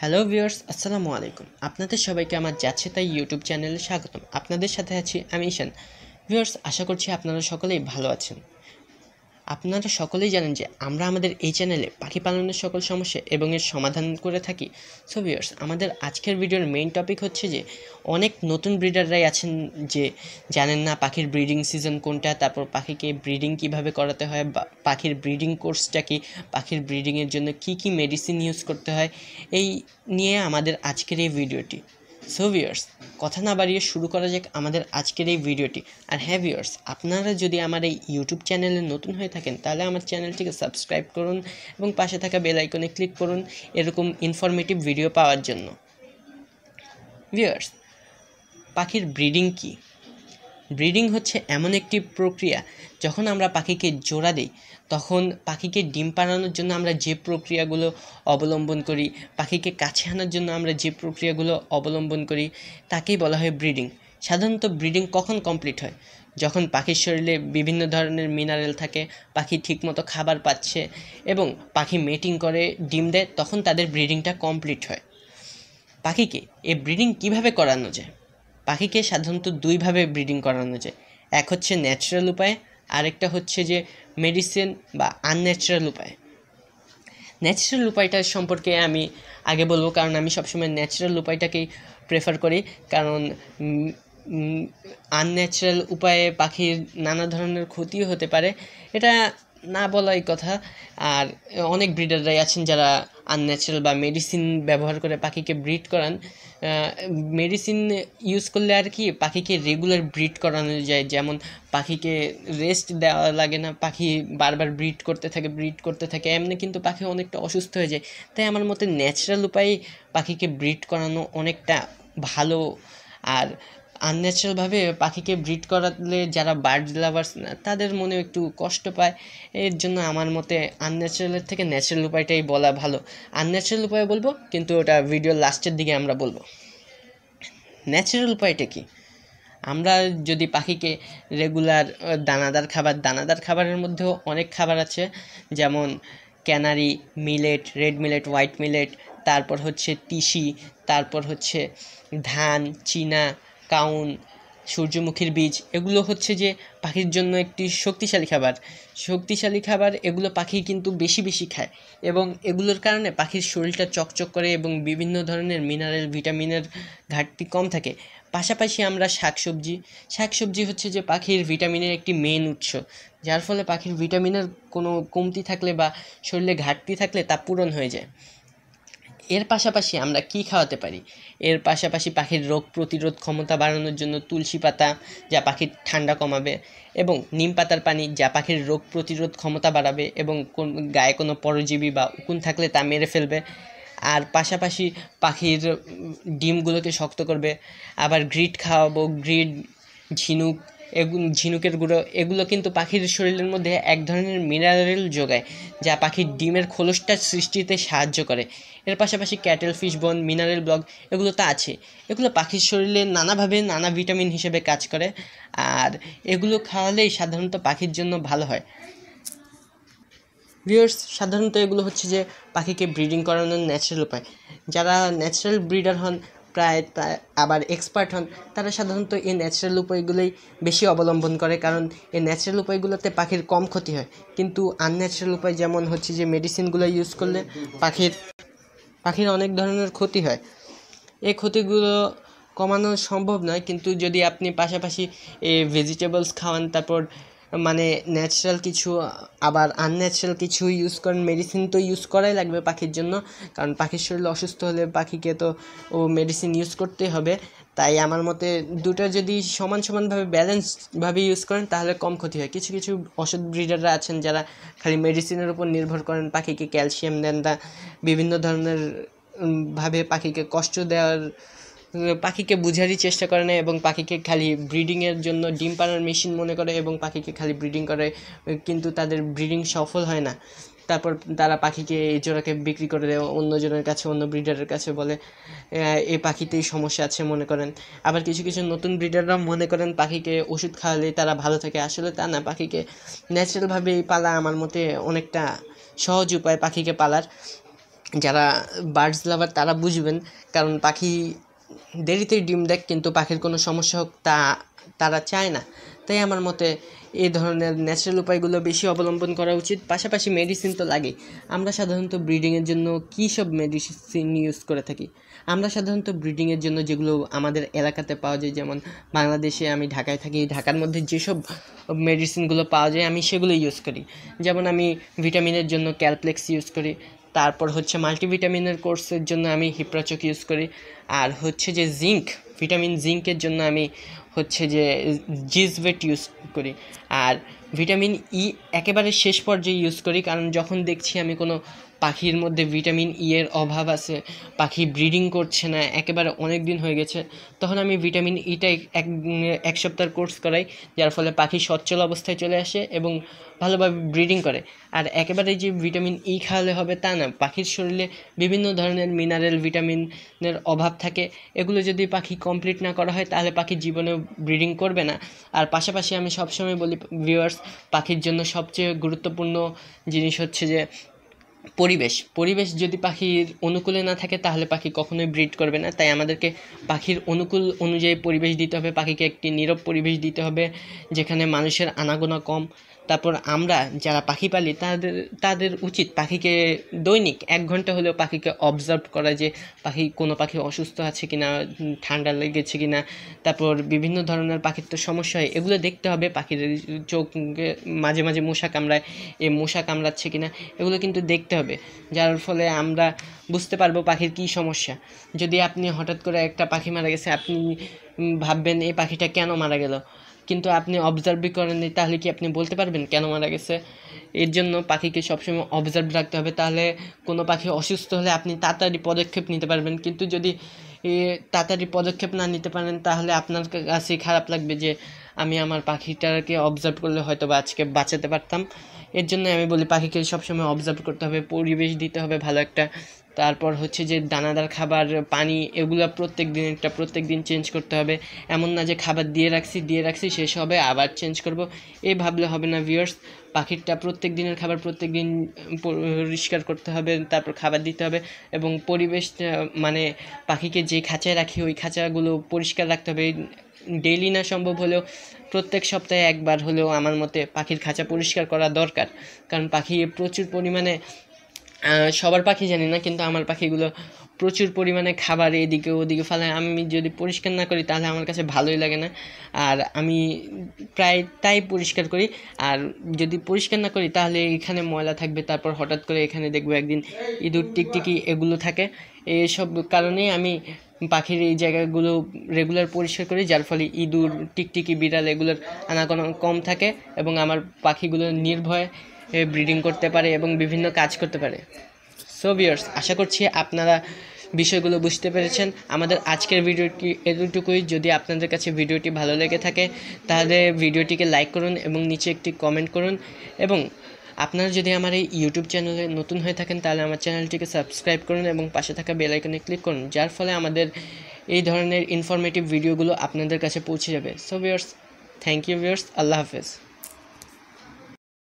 hello viewers আসসালামু আলাইকুম আপনাদের সবাইকে আমার যাচ্ছে তাই ইউটিউব চ্যানেলে স্বাগতম আপনাদের সাথে আছি আমি ইশান ভিউয়ার্স আশা করছি আপনারা সকলেই ভালো আছেন আপনারা সকলেই জানেন যে আমরা আমাদের এই চ্যানেলে পাখি পালনের সকল সমস্যা এবং এর সমাধান করে থাকি সো ভিউয়ার্স আমাদের আজকের ভিডিওর মেইন টপিক হচ্ছে যে অনেক নতুন ব্রিডাররাই আছেন যে জানেন না পাখির ব্রিডিং সিজন কোনটা তারপর পাখিকে ব্রিডিং কিভাবে করাতে হয় বা পাখির ব্রিডিং কোর্সটা কি পাখির ব্রিডিংয়ের জন্য কি কি মেডিসিন ইউজ করতে হয় এই নিয়ে আমাদের আজকের এই ভিডিওটি সো ভিউয়ার্স কথা না বাড়িয়ে শুরু করা যাক আমাদের আজকের এই ভিডিওটি আর হ্যাঁ ভিউয়ার্স আপনারা যদি আমার এই ইউটিউব চ্যানেলে নতুন হয়ে থাকেন তাহলে আমার চ্যানেলটিকে সাবস্ক্রাইব করুন এবং পাশে থাকা বেল আইকনে ক্লিক করুন এরকম ইনফরমেটিভ ভিডিও পাওয়ার জন্য ভিউয়ার্স পাখির ব্রিডিং কী ব্রিডিং হচ্ছে এমন একটি প্রক্রিয়া যখন আমরা পাখিকে জোড়া দিই তখন পাখিকে ডিম পাড়ানোর জন্য আমরা যে প্রক্রিয়াগুলো অবলম্বন করি পাখিকে কাছে আনার জন্য আমরা যে প্রক্রিয়াগুলো অবলম্বন করি তাকেই বলা হয় ব্রিডিং সাধারণত ব্রিডিং কখন কমপ্লিট হয় যখন পাখির শরীরে বিভিন্ন ধরনের মিনারেল থাকে পাখি ঠিকমতো খাবার পাচ্ছে এবং পাখি মেটিং করে ডিম দেয় তখন তাদের ব্রিডিংটা কমপ্লিট হয় পাখিকে এ ব্রিডিং কিভাবে করানো যায় পাখিকে সাধারণত দুইভাবে ব্রিডিং করানো যায় এক হচ্ছে ন্যাচারাল উপায়ে আরেকটা হচ্ছে যে মেডিসিন বা আনন্যাচারাল উপায় ন্যাচারাল উপায়টা সম্পর্কে আমি আগে বলবো কারণ আমি সবসময় ন্যাচারাল উপায়টাকেই প্রেফার করি কারণ আনন্যাচারাল উপায়ে পাখির নানা ধরনের ক্ষতি হতে পারে এটা না বলাই কথা আর অনেক ব্রিডাররাই আছেন যারা আনন্যাচারাল বা মেডিসিন ব্যবহার করে পাখিকে ব্রিড করান মেডিসিন ইউজ করলে আর কি পাখিকে রেগুলার ব্রিড করানো যায় যেমন পাখিকে রেস্ট দেওয়া লাগে না পাখি বারবার ব্রিড করতে থাকে ব্রিড করতে থাকে এমনি কিন্তু পাখি অনেকটা অসুস্থ হয়ে যায় তাই আমার মতে ন্যাচারাল উপায়ে পাখিকে ব্রিড করানো অনেকটা ভালো আর আনন্যাচারালভাবে পাখিকে ব্রিড করালে যারা বার্ড লাভার্স তাদের মনে একটু কষ্ট পায় এর জন্য আমার মতে আনন্যাচারালের থেকে ন্যাচারাল উপায়টাই বলা ভালো আনন্যাচারাল উপায় বলবো কিন্তু ওটা ভিডিও লাস্টের দিকে আমরা বলবো ন্যাচারাল উপায়টা কি আমরা যদি পাখিকে রেগুলার দানাদার খাবার দানাদার খাবারের মধ্যেও অনেক খাবার আছে যেমন canary millet red millet white millet তারপর হচ্ছে তিসি তারপর হচ্ছে ধান চীনা কাউন সূর্যমুখীর বীজ এগুলো হচ্ছে যে পাখির জন্য একটি শক্তিশালী খাবার শক্তিশালী খাবার এগুলো পাখি কিন্তু বেশি বেশি খায় এবং এগুলোর কারণে পাখির শরীরটা চকচক করে এবং বিভিন্ন ধরনের মিনারেল ভিটামিনের ঘাটতি কম থাকে পাশাপাশি আমরা শাকসবজি শাকসবজি হচ্ছে যে পাখির ভিটামিনের একটি মেন উৎস যার ফলে পাখির ভিটামিনের কোনো কমতি থাকলে বা শরীরে ঘাটতি থাকলে তা পূরণ হয়ে যায় এর পাশাপাশি আমরা কি খাওয়াতে পারি এর পাশাপাশি পাখির রোগ প্রতিরোধ ক্ষমতা বাড়ানোর জন্য তুলসী পাতা যা পাখির ঠান্ডা কমাবে এবং নিম পাতার পানি যা পাখির রোগ প্রতিরোধ ক্ষমতা বাড়াবে এবং কোন গায়ে কোনো পরজীবী বা উকুন থাকলে তা মেরে ফেলবে আর পাশাপাশি পাখির ডিমগুলোকে শক্ত করবে আবার গ্রিড খাওয়াবো গ্রিড ঝিনুক ঝিনুকের গুঁড়ো এগুলো কিন্তু পাখির শরীরের মধ্যে এক ধরনের মিনারেল যোগায় যা পাখির ডিমের খোলসটা সৃষ্টিতে সাহায্য করে এর পাশাপাশি cattle fish bone mineral block এগুলো তো আছে এগুলো পাখির শরীরে নানাভাবে নানা ভিটামিন হিসেবে কাজ করে আর এগুলো খাওয়ালেই সাধারণত পাখির জন্য ভালো হয় ভিউয়ার্স সাধারণত এগুলো হচ্ছে যে পাখিকে ব্রিডিং করানোর ন্যাচারাল উপায় যারা ন্যাচারাল ব্রিডার হন প্রায় প্রায় আবার এক্সপার্ট হন তারা সাধারণত এই ন্যাচারাল উপায়গুলোই বেশি অবলম্বন করে কারণ এই ন্যাচারাল উপায়গুলোতে পাখির কম ক্ষতি হয় কিন্তু আনন্যাচারাল উপায় যেমন হচ্ছে যে মেডিসিনগুলো ইউজ করলে পাখির পাখির অনেক ধরনের ক্ষতি হয় এই ক্ষতিগুলো কমানো সম্ভব নয় কিন্তু যদি আপনি পাশাপাশি ভেজিটেবলস খাওয়ান তারপর মানে ন্যাচারাল কিছু আবার আনন্যাচারাল কিছু ইউজ করেন মেডিসিন তো ইউজ করাই লাগবে পাখির জন্য কারণ পাখির শরীর অসুস্থ হলে পাখিকে তো ও মেডিসিন ইউজ করতেই হবে তাই আমার মতে দুটো যদি সমান সমানভাবে ব্যালেন্সভাবে ইউজ করেন তাহলে কম ক্ষতি হয় কিছু কিছু ওষুধ ব্রিডাররা আছেন যারা খালি মেডিসিনের উপর নির্ভর করেন পাখিকে ক্যালসিয়াম দেন তা বিভিন্ন ধরনের ভাবে পাখিকে কষ্ট দেওয়ার পাখিকে বোঝারই চেষ্টা করে না এবং পাখিকে খালি ব্রিডিংয়ের জন্য ডিম পাড়ার মেশিন মনে করে এবং পাখিকে খালি ব্রিডিং করে কিন্তু তাদের ব্রিডিং সফল হয় না তারপর তারা পাখিকে এই জোড়াকে বিক্রি করে দেয় অন্যজনের কাছে অন্য ব্রিডারের কাছে বলে এই পাখিতেই সমস্যা আছে মনে করেন আবার কিছু কিছু নতুন ব্রিডাররা মনে করেন পাখিকে ওষুধ খাওয়ালে তারা ভালো থাকে আসলে তা না পাখিকে ন্যাচারালভাবেই পালা আমার মতে অনেকটা সহজ উপায় পাখিকে পালার যারা বার্ডস লাভার তারা বুঝবেন কারণ পাখি দেরিতে ডিম দেখ কিন্তু পাখির কোনো সমস্যা হোক তা তারা চায় না তাই আমার মতে এই ধরনের ন্যাচারাল উপায়গুলো বেশি অবলম্বন করা উচিত পাশাপাশি মেডিসিন তো লাগে আমরা সাধারণত ব্রিডিংয়ের জন্য কী সব মেডিসিন ইউজ করে থাকি আমরা সাধারণত ব্রিডিংয়ের জন্য যেগুলো আমাদের এলাকাতে পাওয়া যায় যেমন বাংলাদেশে আমি ঢাকায় থাকি ঢাকার মধ্যে যেসব মেডিসিনগুলো পাওয়া যায় আমি সেগুলো ইউজ করি যেমন আমি ভিটামিনের জন্য ক্যালপ্লেক্স ইউজ করি তারপর হচ্ছে মাল্টিভিটামিনের কোর্সের জন্য আমি হিপ্রাচক ইউজ করি আর হচ্ছে যে জিঙ্ক ভিটামিন জিঙ্কের জন্য আমি হচ্ছে যে জিজভেট ইউজ করি আর ভিটামিন ই e একেবারে শেষ পর্যায়ে ইউজ করি কারণ যখন দেখছি আমি কোনো পাখির মধ্যে ভিটামিন ই e এর অভাব আছে পাখি ব্রিডিং করছে না একেবারে অনেক দিন হয়ে গেছে তখন আমি ভিটামিন ইটা e এক এক সপ্তাহের কোর্স করাই যার ফলে পাখি সচ্ছল অবস্থায় চলে আসে এবং ভালোভাবে ব্রিডিং করে আর একেবারে যে ভিটামিন ই e খাওয়ালে হবে তা না পাখির শরীরে বিভিন্ন ধরনের মিনারেল ভিটামিনের অভাব থাকে এগুলো যদি পাখি কমপ্লিট না করা হয় তাহলে পাখি জীবনে ব্রিডিং করবে না আর পাশাপাশি আমি সবসময় বলি ভিউয়ার্স পাখির জন্য সবচেয়ে গুরুত্বপূর্ণ জিনিস হচ্ছে যে পরিবেশ পরিবেশ যদি পাখির অনুকূলে না থাকে তাহলে পাখি কখনোই ব্রিড করবে না তাই আমাদেরকে পাখির অনুকূল অনুযায়ী পরিবেশ দিতে হবে পাখিকে একটি নীরব পরিবেশ দিতে হবে যেখানে মানুষের আনাগোনা কম তারপর আমরা যারা পাখি পালি তাদের তাদের উচিত পাখিকে দৈনিক এক ঘন্টা হলেও পাখিকে অবজার্ভ করা যে পাখি কোনো পাখি অসুস্থ আছে কি না ঠান্ডা লেগেছে কি না তারপর বিভিন্ন ধরনের পাখির তো সমস্যা হয় এগুলো দেখতে হবে পাখির চোখকে মাঝে মাঝে মশা কামড়ায় এ মশা কামড়াচ্ছে কি না এগুলো কিন্তু দেখতে হবে যার ফলে আমরা বুঝতে পারবো পাখির কী সমস্যা যদি আপনি হঠাৎ করে একটা পাখি মারা গেছে আপনি ভাববেন এই পাখিটা কেন মারা গেল কিন্তু আপনি অবজার্ভই করেননি তাহলে কি আপনি বলতে পারবেন কেন মারা গেছে এর জন্য পাখিকে সবসময় অবজার্ভ রাখতে হবে তাহলে কোনো পাখি অসুস্থ হলে আপনি তাড়াতাড়ি পদক্ষেপ নিতে পারবেন কিন্তু যদি তাড়াতাড়ি পদক্ষেপ না নিতে পারেন তাহলে আপনার কাছেই খারাপ লাগবে যে আমি আমার পাখিটাকে অবজার্ভ করলে হয়তো বা আজকে বাঁচাতে পারতাম এর জন্য আমি বলি পাখিকে সবসময় অবজার্ভ করতে হবে পরিবেশ দিতে হবে ভালো একটা তারপর হচ্ছে যে দানাদার খাবার পানি এগুলো প্রত্যেক দিন একটা প্রত্যেক দিন চেঞ্জ করতে হবে এমন না যে খাবার দিয়ে রাখছি দিয়ে রাখছি শেষ হবে আবার চেঞ্জ করব এই ভাবলে হবে না ভিউয়ার্স পাখিরটা প্রত্যেক দিনের খাবার প্রত্যেক দিন পরিষ্কার করতে হবে তারপর খাবার দিতে হবে এবং পরিবেশ মানে পাখিকে যে খাঁচায় রাখি ওই খাঁচাগুলো পরিষ্কার রাখতে হবে ডেইলি না সম্ভব হলেও প্রত্যেক সপ্তাহে একবার হলেও আমার মতে পাখির খাঁচা পরিষ্কার করা দরকার কারণ পাখি প্রচুর পরিমাণে সবার পাখি জানি না কিন্তু আমার পাখিগুলো প্রচুর পরিমাণে খাবার এদিকে ওদিকে ফেলে আমি যদি পরিষ্কার না করি তাহলে আমার কাছে ভালোই লাগে না আর আমি প্রায় তাই পরিষ্কার করি আর যদি পরিষ্কার না করি তাহলে এখানে ময়লা থাকবে তারপর হঠাৎ করে এখানে দেখবো একদিন ইঁদুর টিকটিকি এগুলো থাকে এসব কারণেই আমি পাখির এই জায়গাগুলো রেগুলার পরিষ্কার করি যার ফলে ইঁদুর টিকটিকি বিড়াল এগুলোর আনাগোনা কম থাকে এবং আমার পাখিগুলো নির্ভয়ে ব্রিডিং করতে পারে এবং বিভিন্ন কাজ করতে পারে সো ভিউয়ার্স আশা করছি আপনারা বিষয়গুলো বুঝতে পেরেছেন আমাদের আজকের ভিডিওটি এতটুকুই যদি আপনাদের কাছে ভিডিওটি ভালো লেগে থাকে তাহলে ভিডিওটিকে লাইক করুন এবং নিচে একটি কমেন্ট করুন এবং আপনারা যদি আমার এই ইউটিউব চ্যানেলে নতুন হয়ে থাকেন তাহলে আমার চ্যানেলটিকে সাবস্ক্রাইব করুন এবং পাশে থাকা আইকনে ক্লিক করুন যার ফলে আমাদের এই ধরনের ইনফরমেটিভ ভিডিওগুলো আপনাদের কাছে পৌঁছে যাবে so viewers thank you viewers আল্লাহ হাফেজ